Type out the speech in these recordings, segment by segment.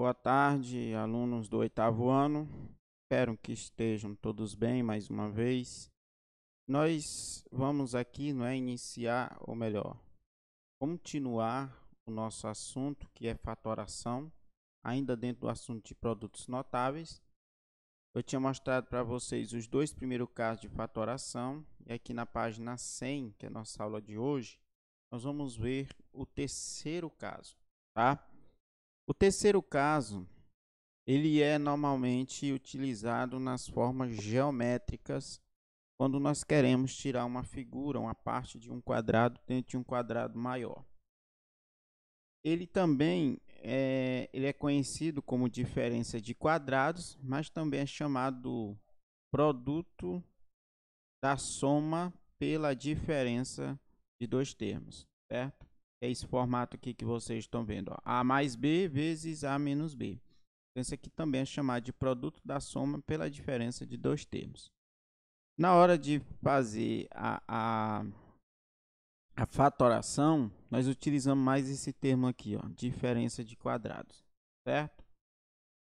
Boa tarde, alunos do oitavo ano. Espero que estejam todos bem mais uma vez. Nós vamos aqui não é, iniciar, ou melhor, continuar o nosso assunto que é fatoração, ainda dentro do assunto de produtos notáveis. Eu tinha mostrado para vocês os dois primeiros casos de fatoração, e aqui na página 100, que é a nossa aula de hoje, nós vamos ver o terceiro caso, tá? O terceiro caso, ele é normalmente utilizado nas formas geométricas quando nós queremos tirar uma figura, uma parte de um quadrado dentro de um quadrado maior. Ele também é, ele é conhecido como diferença de quadrados, mas também é chamado produto da soma pela diferença de dois termos, certo? É esse formato aqui que vocês estão vendo. Ó. A mais B vezes A menos B. Então, isso aqui também é chamado de produto da soma pela diferença de dois termos. Na hora de fazer a, a, a fatoração, nós utilizamos mais esse termo aqui, ó, diferença de quadrados, certo?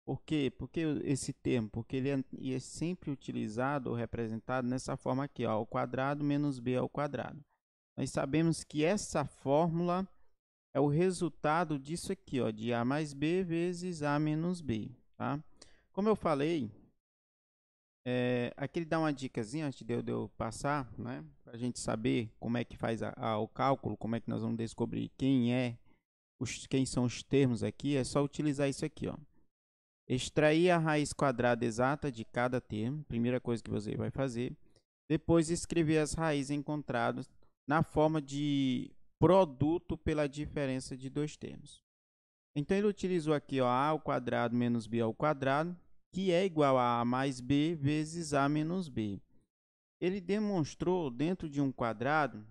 Por quê? Porque esse termo, porque ele é, é sempre utilizado ou representado nessa forma aqui, ó, ao quadrado menos b ao quadrado nós sabemos que essa fórmula é o resultado disso aqui, ó, de A mais B vezes A menos B, tá? Como eu falei, é, aqui ele dá uma dicasinha antes de eu, de eu passar, né? Para a gente saber como é que faz a, a, o cálculo, como é que nós vamos descobrir quem é, os, quem são os termos aqui, é só utilizar isso aqui, ó. Extrair a raiz quadrada exata de cada termo, primeira coisa que você vai fazer. Depois escrever as raízes encontradas na forma de produto pela diferença de dois termos. Então ele utilizou aqui ó, a ao quadrado menos b ao quadrado, que é igual a a mais b vezes a menos b. Ele demonstrou dentro de um quadrado,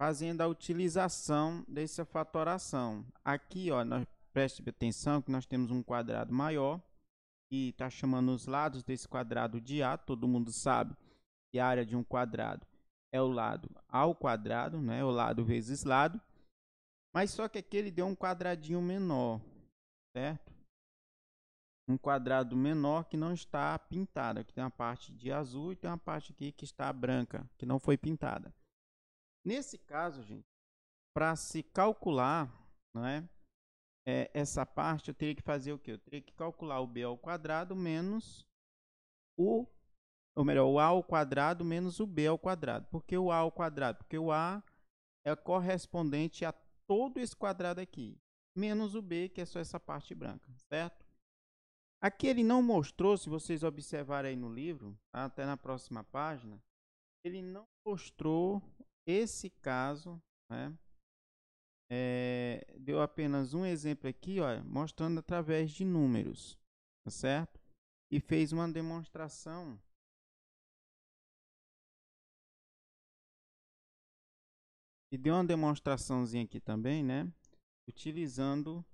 fazendo a utilização dessa fatoração. Aqui, ó, nós, preste atenção que nós temos um quadrado maior, e está chamando os lados desse quadrado de A, todo mundo sabe que a área de um quadrado é o lado ao quadrado, né? O lado vezes lado. Mas só que aqui ele deu um quadradinho menor, certo? Um quadrado menor que não está pintado. Aqui tem uma parte de azul e tem uma parte aqui que está branca, que não foi pintada. Nesse caso, gente, para se calcular, né? É, essa parte eu teria que fazer o que? Eu teria que calcular o b ao quadrado menos o ou melhor, o a ao quadrado menos o b ao quadrado. Por que o a ao quadrado? Porque o a é correspondente a todo esse quadrado aqui, menos o b, que é só essa parte branca, certo? Aqui ele não mostrou, se vocês observarem aí no livro, tá? até na próxima página, ele não mostrou esse caso, né? É, deu apenas um exemplo aqui, ó, mostrando através de números, tá certo? E fez uma demonstração E deu uma demonstraçãozinha aqui também, né? Utilizando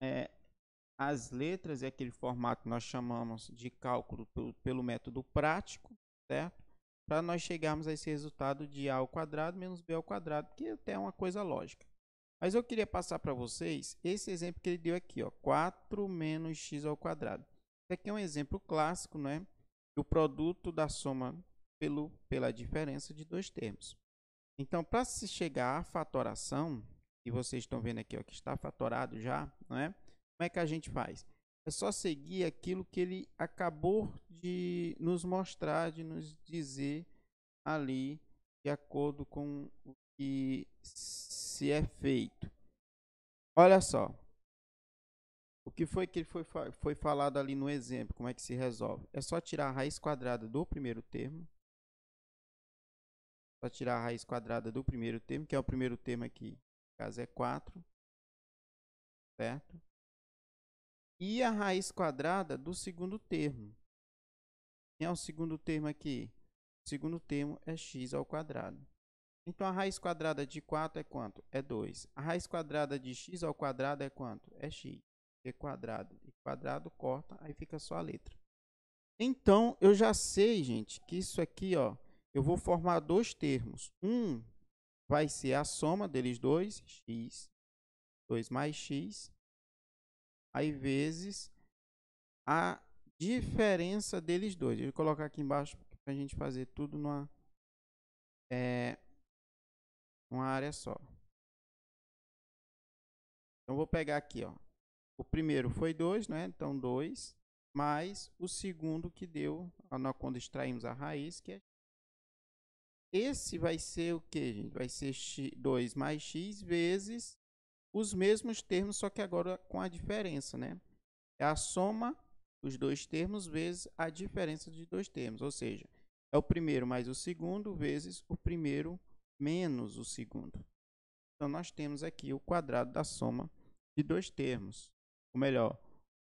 é, as letras e aquele formato que nós chamamos de cálculo pelo, pelo método prático, certo? Para nós chegarmos a esse resultado de a ao quadrado menos b ao quadrado, que é até é uma coisa lógica. Mas eu queria passar para vocês esse exemplo que ele deu aqui, ó, 4 menos x ao quadrado. Esse aqui é um exemplo clássico, né? O produto da soma pelo, pela diferença de dois termos. Então, para se chegar à fatoração, e vocês estão vendo aqui ó, que está fatorado já, não é? Como é que a gente faz? É só seguir aquilo que ele acabou de nos mostrar, de nos dizer ali, de acordo com o que se é feito. Olha só. O que foi que foi, foi falado ali no exemplo? Como é que se resolve? É só tirar a raiz quadrada do primeiro termo para tirar a raiz quadrada do primeiro termo, que é o primeiro termo aqui, no caso é 4, certo? E a raiz quadrada do segundo termo. Quem é o segundo termo aqui? O segundo termo é x ao quadrado. Então a raiz quadrada de 4 é quanto? É 2. A raiz quadrada de x ao quadrado é quanto? É x. E quadrado e quadrado corta, aí fica só a letra. Então eu já sei, gente, que isso aqui, ó, eu vou formar dois termos. Um vai ser a soma deles dois, x, 2 mais x, aí vezes a diferença deles dois. Eu vou colocar aqui embaixo para a gente fazer tudo numa, é, numa área só. Então, vou pegar aqui, ó. O primeiro foi 2, né? Então, 2 mais o segundo que deu, quando extraímos a raiz, que é esse vai ser o que, gente? Vai ser x, 2 mais x vezes os mesmos termos, só que agora com a diferença, né? É a soma dos dois termos vezes a diferença de dois termos, ou seja, é o primeiro mais o segundo vezes o primeiro menos o segundo. Então, nós temos aqui o quadrado da soma de dois termos, ou melhor,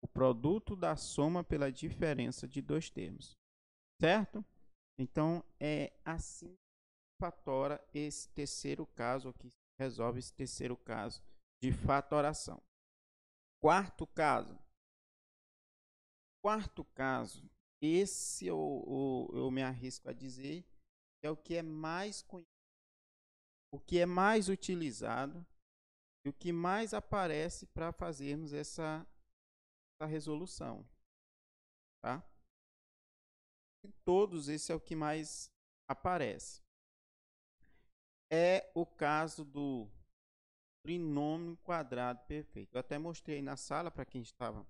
o produto da soma pela diferença de dois termos, certo? Então, é assim fatora esse terceiro caso aqui, resolve esse terceiro caso de fatoração. Quarto caso. Quarto caso, esse eu, eu, eu me arrisco a dizer, é o que é mais conhecido, o que é mais utilizado e o que mais aparece para fazermos essa, essa resolução. Tá? E todos, esse é o que mais aparece é o caso do trinômio quadrado perfeito. Eu até mostrei na sala para quem estava,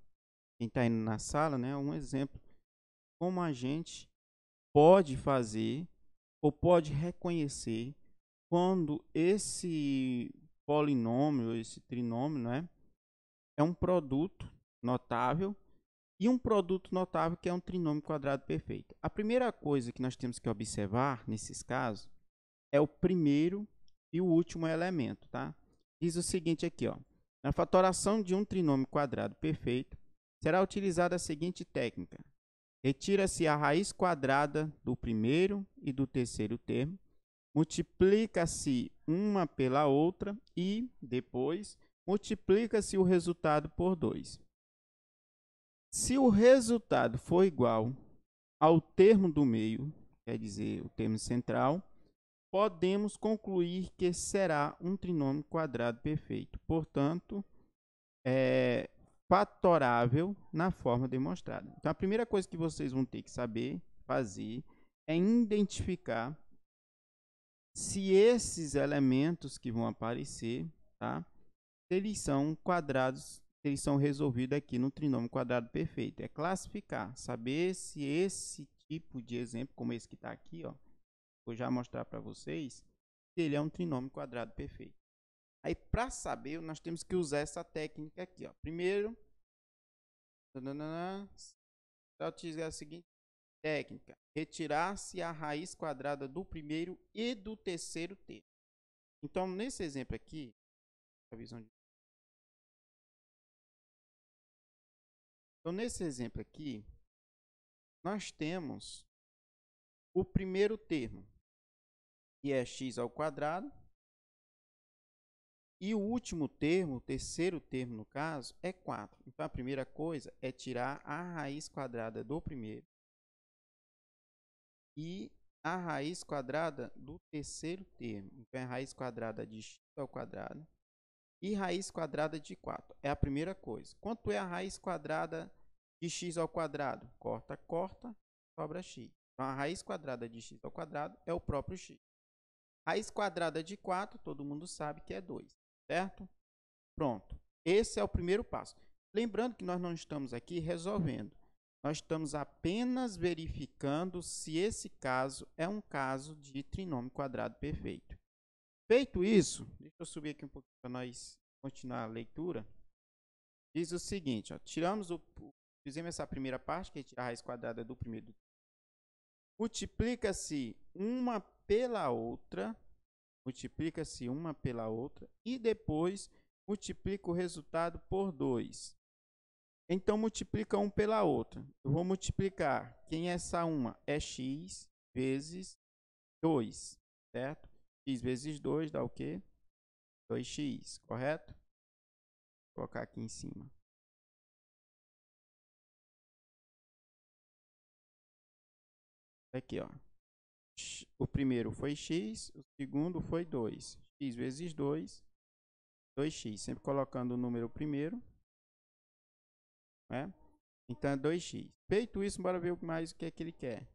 quem está indo na sala, né, um exemplo como a gente pode fazer ou pode reconhecer quando esse polinômio, esse trinômio, né, é um produto notável e um produto notável que é um trinômio quadrado perfeito. A primeira coisa que nós temos que observar nesses casos é o primeiro e o último elemento, tá? Diz o seguinte aqui, ó. Na fatoração de um trinômio quadrado perfeito, será utilizada a seguinte técnica. Retira-se a raiz quadrada do primeiro e do terceiro termo, multiplica-se uma pela outra e, depois, multiplica-se o resultado por 2. Se o resultado for igual ao termo do meio, quer dizer, o termo central, podemos concluir que será um trinômio quadrado perfeito, portanto, é fatorável na forma demonstrada. Então, a primeira coisa que vocês vão ter que saber fazer é identificar se esses elementos que vão aparecer, tá? Eles são quadrados, eles são resolvidos aqui no trinômio quadrado perfeito. É classificar, saber se esse tipo de exemplo, como esse que está aqui, ó, vou já mostrar para vocês, ele é um trinômio quadrado perfeito. Aí, para saber, nós temos que usar essa técnica aqui. Ó. Primeiro, para utilizar a seguinte técnica, retirar-se a raiz quadrada do primeiro e do terceiro termo. Então, nesse exemplo aqui, a visão de Então, nesse exemplo aqui, nós temos o primeiro termo que é x ao quadrado. E o último termo, o terceiro termo no caso, é 4. Então a primeira coisa é tirar a raiz quadrada do primeiro e a raiz quadrada do terceiro termo. Então é raiz quadrada de x ao quadrado e raiz quadrada de 4. É a primeira coisa. Quanto é a raiz quadrada de x ao quadrado? Corta, corta, sobra x. Então a raiz quadrada de x ao quadrado é o próprio x. Raiz quadrada é de 4, todo mundo sabe que é 2, certo? Pronto. Esse é o primeiro passo. Lembrando que nós não estamos aqui resolvendo. Nós estamos apenas verificando se esse caso é um caso de trinômio quadrado perfeito. Feito isso, deixa eu subir aqui um pouquinho para nós continuar a leitura. Diz o seguinte, ó, tiramos o, fizemos essa primeira parte, que é tirar a raiz quadrada do primeiro multiplica-se uma pela outra, multiplica-se uma pela outra e depois multiplica o resultado por 2. Então multiplica um pela outra. Eu vou multiplicar quem é essa uma é x vezes 2, certo? x vezes 2 dá o quê? 2x, correto? Vou colocar aqui em cima. Tá aqui, ó. O primeiro foi x, o segundo foi 2. x vezes 2, 2x. Sempre colocando o número primeiro. Né? Então é 2x. Feito isso, bora ver mais o que é que ele quer.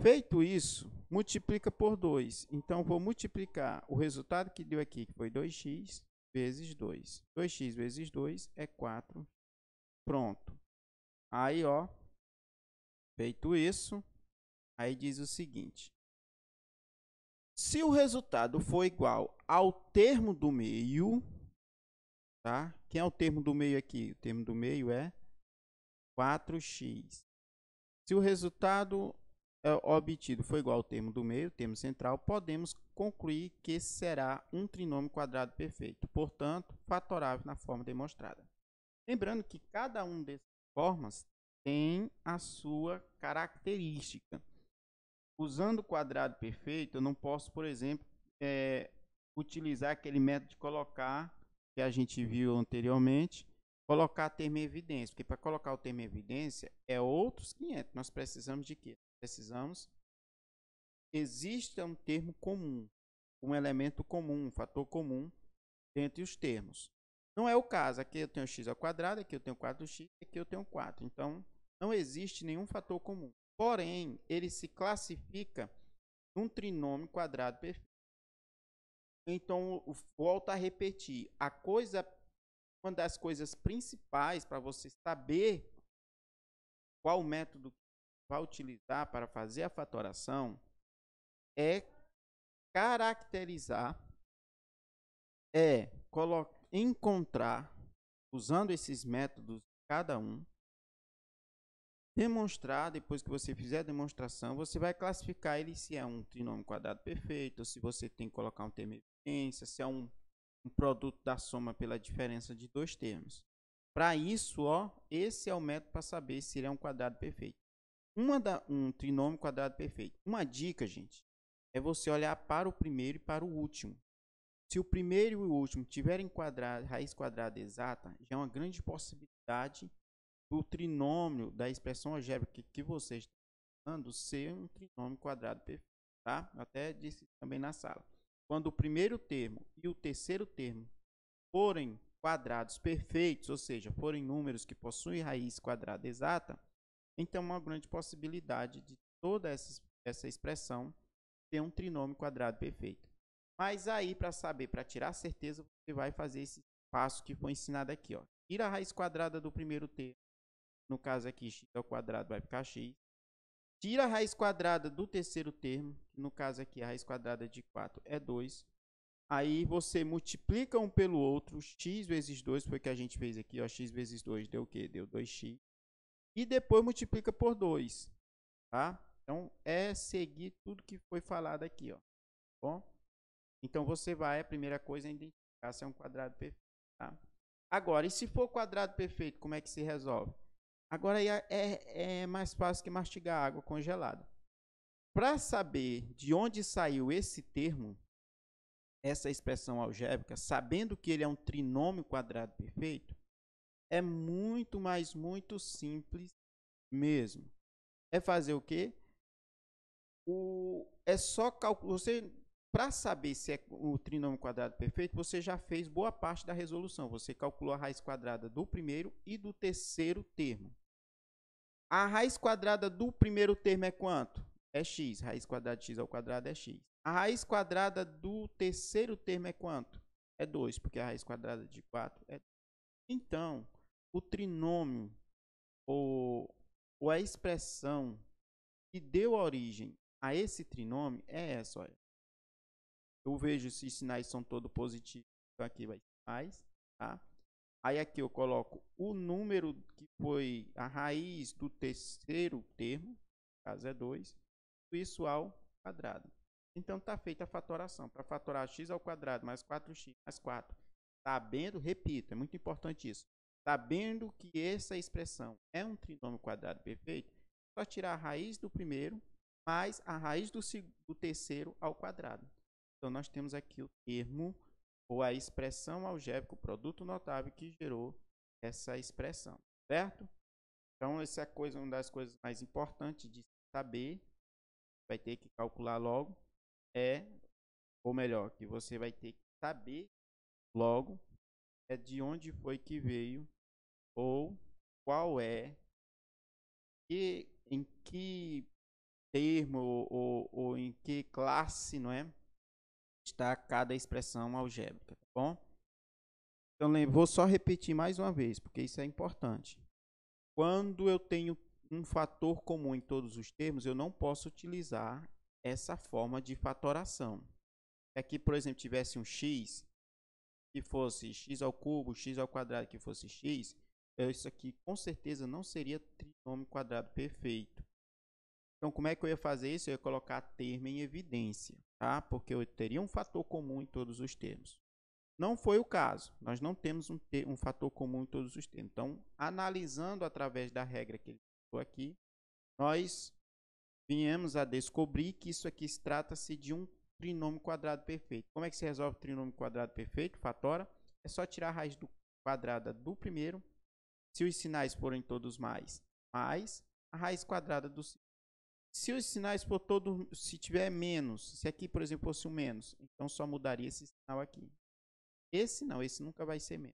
Feito isso, multiplica por 2. Então, vou multiplicar o resultado que deu aqui, que foi 2x vezes 2. 2x vezes 2 é 4. Pronto. Aí, ó, Feito isso, aí diz o seguinte: se o resultado for igual ao termo do meio, tá? Quem é o termo do meio aqui? O termo do meio é 4x. Se o resultado é, obtido for igual ao termo do meio, termo central, podemos concluir que será um trinômio quadrado perfeito, portanto, fatorável na forma demonstrada. Lembrando que cada um dessas formas tem a sua característica. Usando o quadrado perfeito, eu não posso, por exemplo, é, utilizar aquele método de colocar, que a gente viu anteriormente, colocar termo evidência. Porque para colocar o termo evidência é outros 500. Nós precisamos de quê? Precisamos exista um termo comum, um elemento comum, um fator comum entre os termos. Não é o caso. Aqui eu tenho x ao quadrado, aqui eu tenho 4x, aqui eu tenho 4. Então, não existe nenhum fator comum. Porém, ele se classifica num trinômio quadrado perfeito. Então, volto a repetir, a coisa uma das coisas principais para você saber qual método vai utilizar para fazer a fatoração é caracterizar é encontrar usando esses métodos cada um Demonstrar, depois que você fizer a demonstração, você vai classificar ele se é um trinômio quadrado perfeito, se você tem que colocar um termo evidência, se é um, um produto da soma pela diferença de dois termos. Para isso, ó, esse é o método para saber se ele é um quadrado perfeito. Uma da, um trinômio quadrado perfeito. Uma dica, gente, é você olhar para o primeiro e para o último. Se o primeiro e o último tiverem quadrado, raiz quadrada exata, já é uma grande possibilidade o trinômio da expressão algébrica que você está usando ser um trinômio quadrado perfeito. Tá? Eu até disse também na sala. Quando o primeiro termo e o terceiro termo forem quadrados perfeitos, ou seja, forem números que possuem raiz quadrada exata, então há uma grande possibilidade de toda essa, essa expressão ter um trinômio quadrado perfeito. Mas aí, para saber, para tirar certeza, você vai fazer esse passo que foi ensinado aqui. Ó. Tira a raiz quadrada do primeiro termo, no caso aqui x ao quadrado vai ficar x. Tira a raiz quadrada do terceiro termo, no caso aqui a raiz quadrada de 4 é 2. Aí você multiplica um pelo outro, x vezes 2 foi o que a gente fez aqui, ó, x vezes 2 deu o quê? Deu 2x. E depois multiplica por 2, tá? Então é seguir tudo que foi falado aqui, ó. Tá bom? Então você vai, a primeira coisa é identificar se é um quadrado perfeito, tá? Agora, e se for quadrado perfeito, como é que se resolve? Agora é, é, é mais fácil que mastigar água congelada. Para saber de onde saiu esse termo, essa expressão algébrica, sabendo que ele é um trinômio quadrado perfeito, é muito, mais muito simples mesmo. É fazer o quê? O, é só calcular. Você, para saber se é o trinômio quadrado perfeito, você já fez boa parte da resolução. Você calculou a raiz quadrada do primeiro e do terceiro termo. A raiz quadrada do primeiro termo é quanto? É x. Raiz quadrada de x ao quadrado é x. A raiz quadrada do terceiro termo é quanto? É 2, porque a raiz quadrada de 4 é 2. Então, o trinômio ou, ou a expressão que deu origem a esse trinômio é essa. Olha. Eu vejo se os sinais são todos positivos. Então aqui vai mais. Tá? Aí aqui eu coloco o número que foi a raiz do terceiro termo, no caso é 2, isso ao quadrado. Então está feita a fatoração. Para fatorar x ao quadrado mais 4x mais 4. Sabendo, repito, é muito importante isso. Sabendo que essa expressão é um trinômio quadrado perfeito, só tirar a raiz do primeiro mais a raiz do, do terceiro ao quadrado. Então nós temos aqui o termo ou a expressão algébrica, o produto notável que gerou essa expressão, certo? Então, essa é coisa, uma das coisas mais importantes de saber, vai ter que calcular logo, é, ou melhor, que você vai ter que saber logo, é de onde foi que veio, ou qual é, e em que termo ou, ou em que classe, não é? está cada expressão algébrica, tá bom? Então, vou só repetir mais uma vez, porque isso é importante. Quando eu tenho um fator comum em todos os termos, eu não posso utilizar essa forma de fatoração. É que, por exemplo, tivesse um x que fosse x ao cubo, x ao quadrado que fosse x, isso aqui com certeza não seria trinômio quadrado perfeito. Então, como é que eu ia fazer isso? Eu ia colocar termo em evidência tá? porque eu teria um fator comum em todos os termos. Não foi o caso, nós não temos um, um fator comum em todos os termos. Então, analisando através da regra que ele falou aqui, nós viemos a descobrir que isso aqui se trata-se de um trinômio quadrado perfeito. Como é que se resolve o trinômio quadrado perfeito? Fatora. É só tirar a raiz do quadrada do primeiro. Se os sinais forem todos mais, mais a raiz quadrada do segundo se os sinais for todo, se tiver menos, se aqui, por exemplo, fosse um menos, então só mudaria esse sinal aqui. Esse não, esse nunca vai ser menos.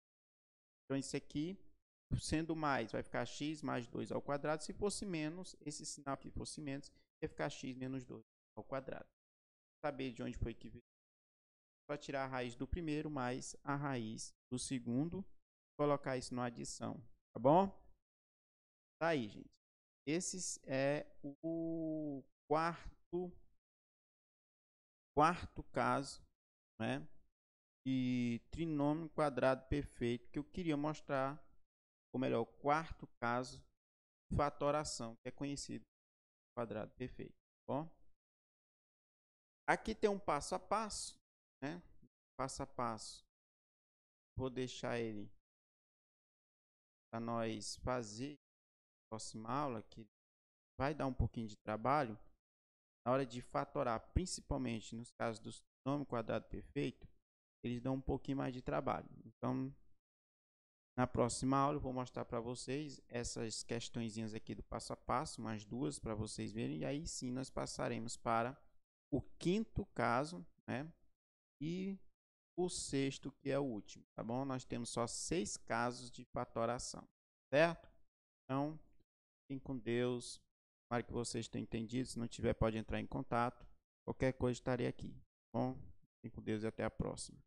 Então esse aqui, sendo mais, vai ficar x mais 2 ao quadrado. Se fosse menos, esse sinal aqui fosse menos, vai ficar x menos 2 ao quadrado. Saber de onde foi que veio. Só tirar a raiz do primeiro mais a raiz do segundo. Colocar isso na adição, tá bom? Tá aí, gente. Esse é o quarto quarto caso, né, de trinômio quadrado perfeito que eu queria mostrar, ou melhor, o quarto caso de fatoração, que é conhecido quadrado perfeito, tá bom? Aqui tem um passo a passo, né? Passo a passo. Vou deixar ele para nós fazer próxima aula, que vai dar um pouquinho de trabalho, na hora de fatorar, principalmente nos casos do nome quadrado perfeito, eles dão um pouquinho mais de trabalho. Então, na próxima aula eu vou mostrar para vocês essas questõezinhas aqui do passo a passo, mais duas para vocês verem, e aí sim nós passaremos para o quinto caso, né? E o sexto, que é o último, tá bom? Nós temos só seis casos de fatoração, certo? Então, Fiquem com Deus. Espero que vocês tenham entendido. Se não tiver, pode entrar em contato. Qualquer coisa, estarei aqui. Bom, fiquem com Deus e até a próxima.